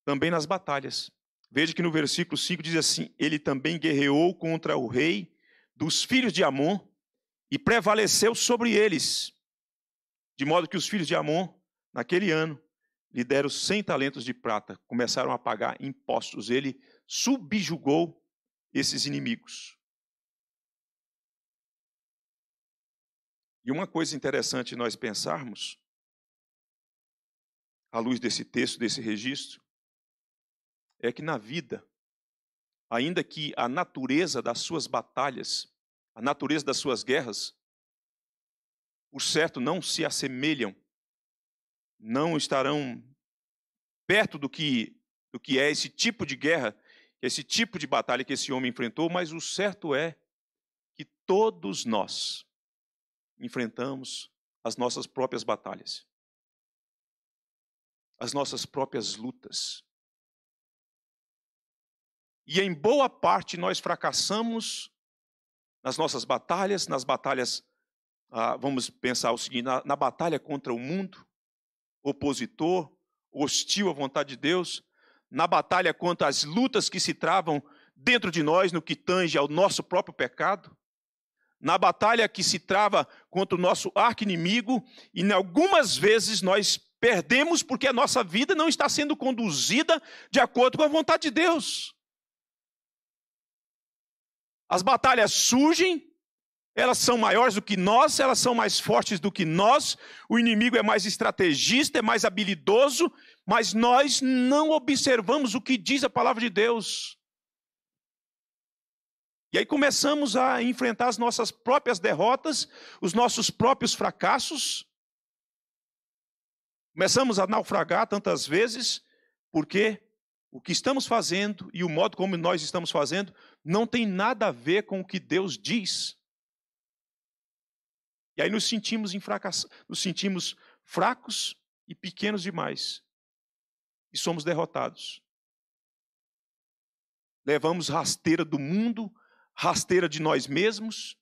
também nas batalhas. Veja que no versículo 5 diz assim: Ele também guerreou contra o rei dos filhos de Amon e prevaleceu sobre eles, de modo que os filhos de Amon, naquele ano, lhe deram 100 talentos de prata, começaram a pagar impostos. Ele subjugou esses inimigos. E uma coisa interessante nós pensarmos, à luz desse texto, desse registro, é que na vida ainda que a natureza das suas batalhas, a natureza das suas guerras, por certo não se assemelham, não estarão perto do que, do que é esse tipo de guerra, esse tipo de batalha que esse homem enfrentou, mas o certo é que todos nós enfrentamos as nossas próprias batalhas, as nossas próprias lutas. E em boa parte nós fracassamos nas nossas batalhas, nas batalhas, ah, vamos pensar o seguinte, na, na batalha contra o mundo, opositor, hostil à vontade de Deus, na batalha contra as lutas que se travam dentro de nós no que tange ao nosso próprio pecado, na batalha que se trava contra o nosso arco-inimigo, e em algumas vezes nós perdemos porque a nossa vida não está sendo conduzida de acordo com a vontade de Deus. As batalhas surgem, elas são maiores do que nós, elas são mais fortes do que nós, o inimigo é mais estrategista, é mais habilidoso, mas nós não observamos o que diz a palavra de Deus. E aí começamos a enfrentar as nossas próprias derrotas, os nossos próprios fracassos. Começamos a naufragar tantas vezes, porque o que estamos fazendo e o modo como nós estamos fazendo não tem nada a ver com o que Deus diz. E aí nos sentimos nos sentimos fracos e pequenos demais. E somos derrotados. Levamos rasteira do mundo, rasteira de nós mesmos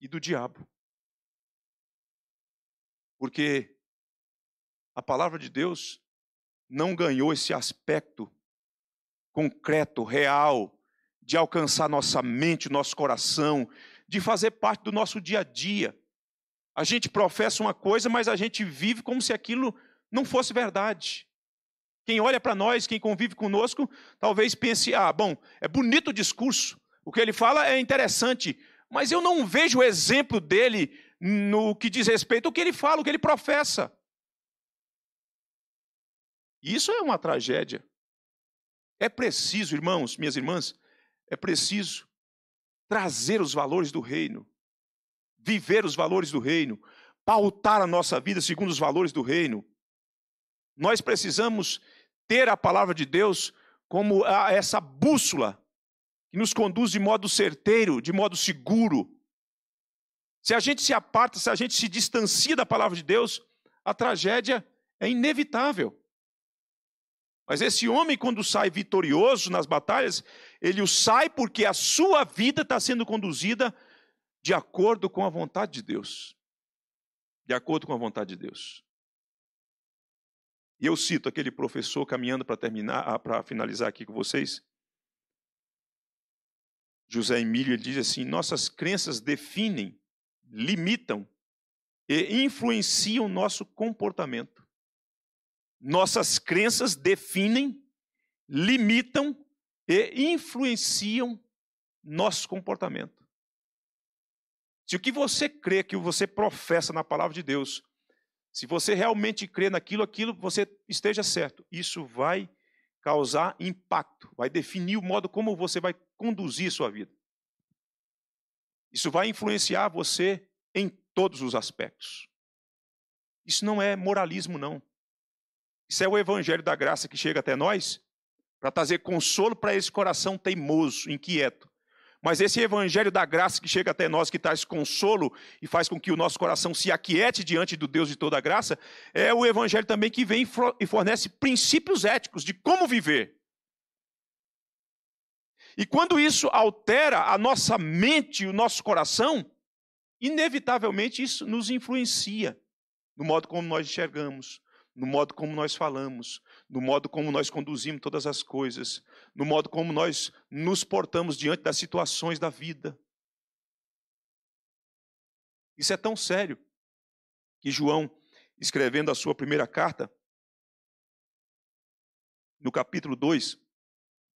e do diabo. Porque a palavra de Deus não ganhou esse aspecto concreto, real, de alcançar nossa mente, nosso coração, de fazer parte do nosso dia a dia. A gente professa uma coisa, mas a gente vive como se aquilo não fosse verdade. Quem olha para nós, quem convive conosco, talvez pense: ah, bom, é bonito o discurso, o que ele fala é interessante, mas eu não vejo o exemplo dele no que diz respeito ao que ele fala, o que ele professa. Isso é uma tragédia. É preciso, irmãos, minhas irmãs, é preciso trazer os valores do reino, viver os valores do reino, pautar a nossa vida segundo os valores do reino. Nós precisamos ter a palavra de Deus como essa bússola que nos conduz de modo certeiro, de modo seguro. Se a gente se aparta, se a gente se distancia da palavra de Deus, a tragédia é inevitável. Mas esse homem, quando sai vitorioso nas batalhas, ele o sai porque a sua vida está sendo conduzida de acordo com a vontade de Deus. De acordo com a vontade de Deus. E eu cito aquele professor caminhando para terminar, ah, para finalizar aqui com vocês. José Emílio ele diz assim: nossas crenças definem, limitam e influenciam nosso comportamento. Nossas crenças definem, limitam e influenciam nosso comportamento. Se o que você crê, que você professa na palavra de Deus, se você realmente crê naquilo, aquilo você esteja certo. Isso vai causar impacto, vai definir o modo como você vai conduzir sua vida. Isso vai influenciar você em todos os aspectos. Isso não é moralismo, não. Isso é o evangelho da graça que chega até nós para trazer consolo para esse coração teimoso, inquieto. Mas esse evangelho da graça que chega até nós, que traz consolo e faz com que o nosso coração se aquiete diante do Deus de toda a graça, é o evangelho também que vem e fornece princípios éticos de como viver. E quando isso altera a nossa mente e o nosso coração, inevitavelmente isso nos influencia no modo como nós enxergamos, no modo como nós falamos, no modo como nós conduzimos todas as coisas, no modo como nós nos portamos diante das situações da vida. Isso é tão sério que João, escrevendo a sua primeira carta, no capítulo 2,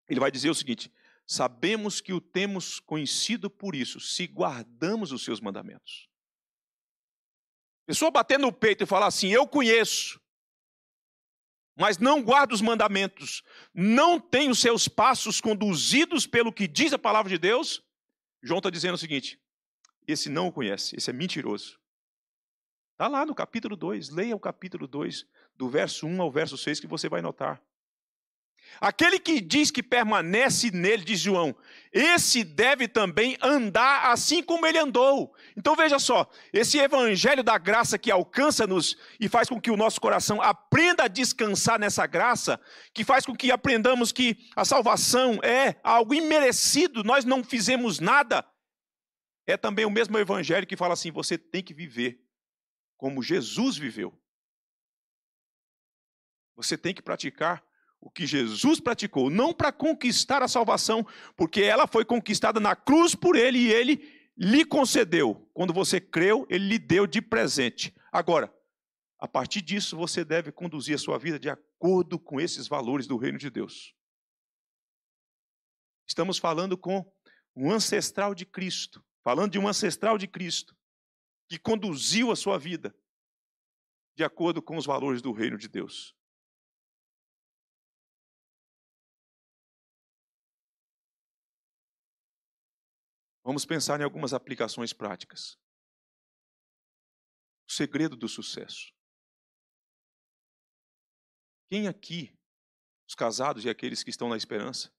ele vai dizer o seguinte: Sabemos que o temos conhecido por isso, se guardamos os seus mandamentos. pessoa bater no peito e falar assim: Eu conheço, mas não guarda os mandamentos, não tem os seus passos conduzidos pelo que diz a palavra de Deus, João está dizendo o seguinte: esse não o conhece, esse é mentiroso. Está lá no capítulo 2, leia o capítulo 2, do verso 1 ao verso 6, que você vai notar. Aquele que diz que permanece nele, diz João, esse deve também andar assim como ele andou. Então veja só, esse evangelho da graça que alcança-nos e faz com que o nosso coração aprenda a descansar nessa graça, que faz com que aprendamos que a salvação é algo imerecido, nós não fizemos nada. É também o mesmo evangelho que fala assim: você tem que viver como Jesus viveu. Você tem que praticar o que Jesus praticou, não para conquistar a salvação, porque ela foi conquistada na cruz por ele e ele lhe concedeu. Quando você creu, ele lhe deu de presente. Agora, a partir disso, você deve conduzir a sua vida de acordo com esses valores do reino de Deus. Estamos falando com um ancestral de Cristo, falando de um ancestral de Cristo que conduziu a sua vida de acordo com os valores do reino de Deus. Vamos pensar em algumas aplicações práticas. O segredo do sucesso. Quem aqui, os casados e aqueles que estão na esperança,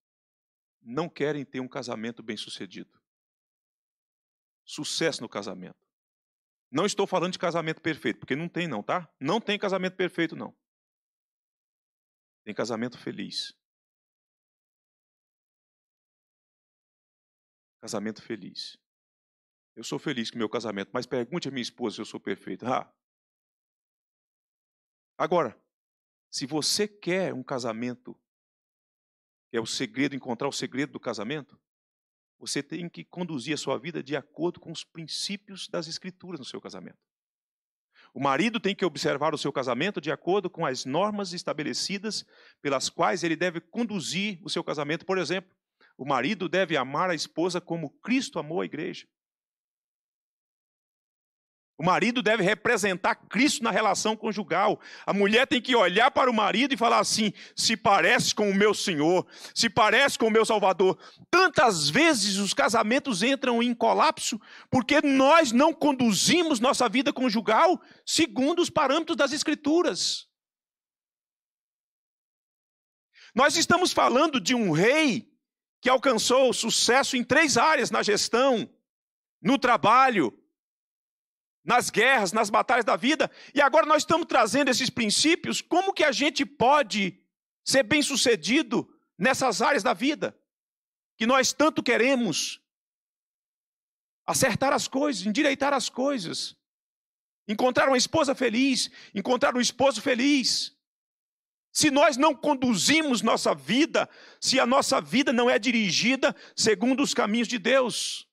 não querem ter um casamento bem sucedido? Sucesso no casamento. Não estou falando de casamento perfeito, porque não tem, não, tá? Não tem casamento perfeito, não. Tem casamento feliz. Casamento feliz. Eu sou feliz com meu casamento, mas pergunte à minha esposa se eu sou perfeito. Ah. Agora, se você quer um casamento, é o segredo, encontrar o segredo do casamento, você tem que conduzir a sua vida de acordo com os princípios das Escrituras no seu casamento. O marido tem que observar o seu casamento de acordo com as normas estabelecidas pelas quais ele deve conduzir o seu casamento. Por exemplo, o marido deve amar a esposa como Cristo amou a igreja. O marido deve representar Cristo na relação conjugal. A mulher tem que olhar para o marido e falar assim: se parece com o meu Senhor, se parece com o meu Salvador. Tantas vezes os casamentos entram em colapso porque nós não conduzimos nossa vida conjugal segundo os parâmetros das Escrituras. Nós estamos falando de um rei que alcançou sucesso em três áreas: na gestão, no trabalho, nas guerras, nas batalhas da vida. E agora nós estamos trazendo esses princípios. Como que a gente pode ser bem sucedido nessas áreas da vida que nós tanto queremos? Acertar as coisas, endireitar as coisas. Encontrar uma esposa feliz, encontrar um esposo feliz. Se nós não conduzimos nossa vida, se a nossa vida não é dirigida segundo os caminhos de Deus,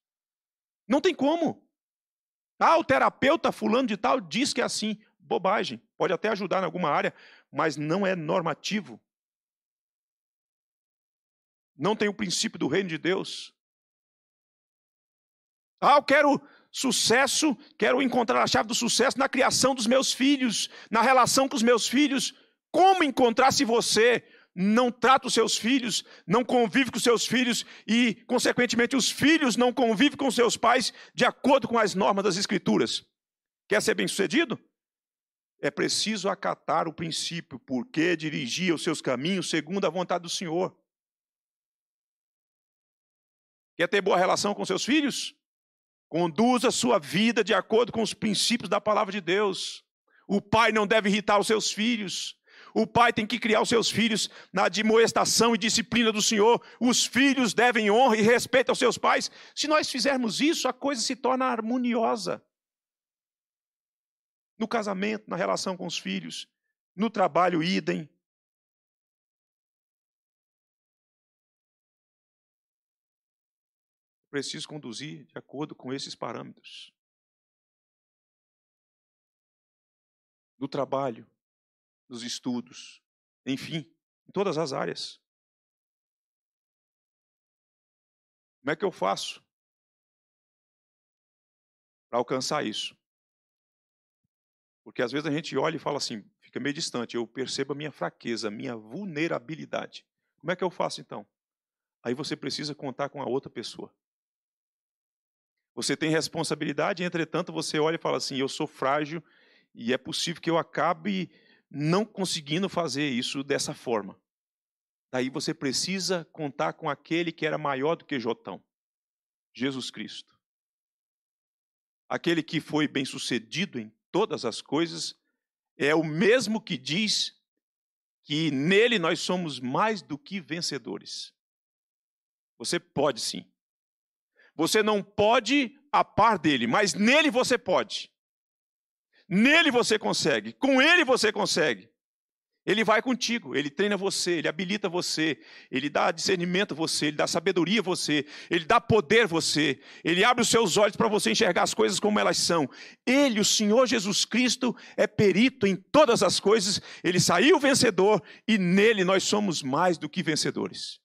não tem como. Ah, o terapeuta fulano de tal diz que é assim. Bobagem. Pode até ajudar em alguma área, mas não é normativo. Não tem o princípio do reino de Deus. Ah, eu quero sucesso, quero encontrar a chave do sucesso na criação dos meus filhos, na relação com os meus filhos como encontrar se você não trata os seus filhos, não convive com os seus filhos e, consequentemente, os filhos não convivem com os seus pais de acordo com as normas das Escrituras? Quer ser bem-sucedido? É preciso acatar o princípio, porque dirigir os seus caminhos segundo a vontade do Senhor. Quer ter boa relação com seus filhos? Conduza sua vida de acordo com os princípios da palavra de Deus. O pai não deve irritar os seus filhos. O pai tem que criar os seus filhos na admoestação e disciplina do Senhor. Os filhos devem honra e respeito aos seus pais. Se nós fizermos isso, a coisa se torna harmoniosa. No casamento, na relação com os filhos, no trabalho, idem. Preciso conduzir de acordo com esses parâmetros. No trabalho, dos estudos, enfim, em todas as áreas. Como é que eu faço para alcançar isso? Porque às vezes a gente olha e fala assim, fica meio distante, eu percebo a minha fraqueza, a minha vulnerabilidade. Como é que eu faço então? Aí você precisa contar com a outra pessoa. Você tem responsabilidade, entretanto, você olha e fala assim: eu sou frágil e é possível que eu acabe não conseguindo fazer isso dessa forma. Daí você precisa contar com aquele que era maior do que Jotão, Jesus Cristo. Aquele que foi bem-sucedido em todas as coisas é o mesmo que diz que nele nós somos mais do que vencedores. Você pode sim. Você não pode a par dele, mas nele você pode. Nele você consegue, com ele você consegue. Ele vai contigo, ele treina você, ele habilita você, ele dá discernimento a você, ele dá sabedoria a você, ele dá poder a você, ele abre os seus olhos para você enxergar as coisas como elas são. Ele, o Senhor Jesus Cristo, é perito em todas as coisas, ele saiu vencedor e nele nós somos mais do que vencedores.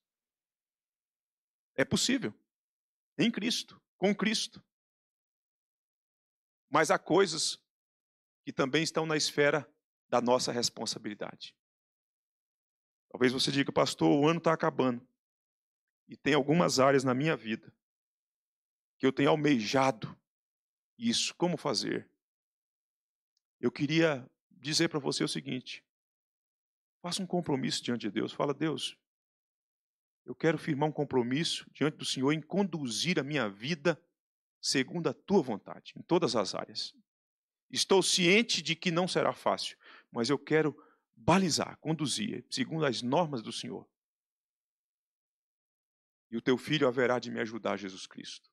É possível, em Cristo, com Cristo. Mas há coisas que também estão na esfera da nossa responsabilidade. Talvez você diga, pastor, o ano está acabando e tem algumas áreas na minha vida que eu tenho almejado isso, como fazer? Eu queria dizer para você o seguinte: faça um compromisso diante de Deus. Fala, Deus, eu quero firmar um compromisso diante do Senhor em conduzir a minha vida segundo a tua vontade, em todas as áreas. Estou ciente de que não será fácil, mas eu quero balizar, conduzir, segundo as normas do Senhor. E o teu filho haverá de me ajudar, Jesus Cristo.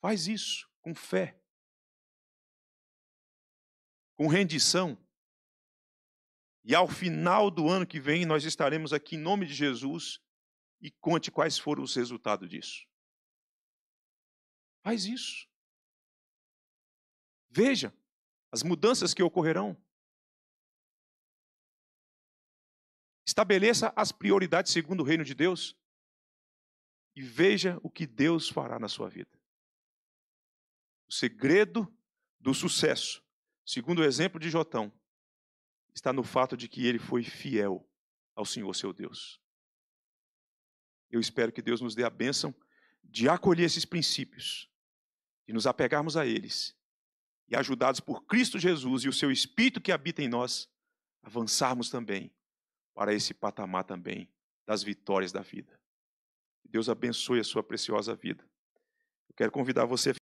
Faz isso com fé, com rendição. E ao final do ano que vem, nós estaremos aqui em nome de Jesus e conte quais foram os resultados disso. Faz isso. Veja as mudanças que ocorrerão. Estabeleça as prioridades segundo o reino de Deus e veja o que Deus fará na sua vida. O segredo do sucesso, segundo o exemplo de Jotão, está no fato de que ele foi fiel ao Senhor seu Deus. Eu espero que Deus nos dê a bênção de acolher esses princípios e nos apegarmos a eles e ajudados por Cristo Jesus e o seu Espírito que habita em nós, avançarmos também para esse patamar também das vitórias da vida. Deus abençoe a sua preciosa vida. Eu quero convidar você a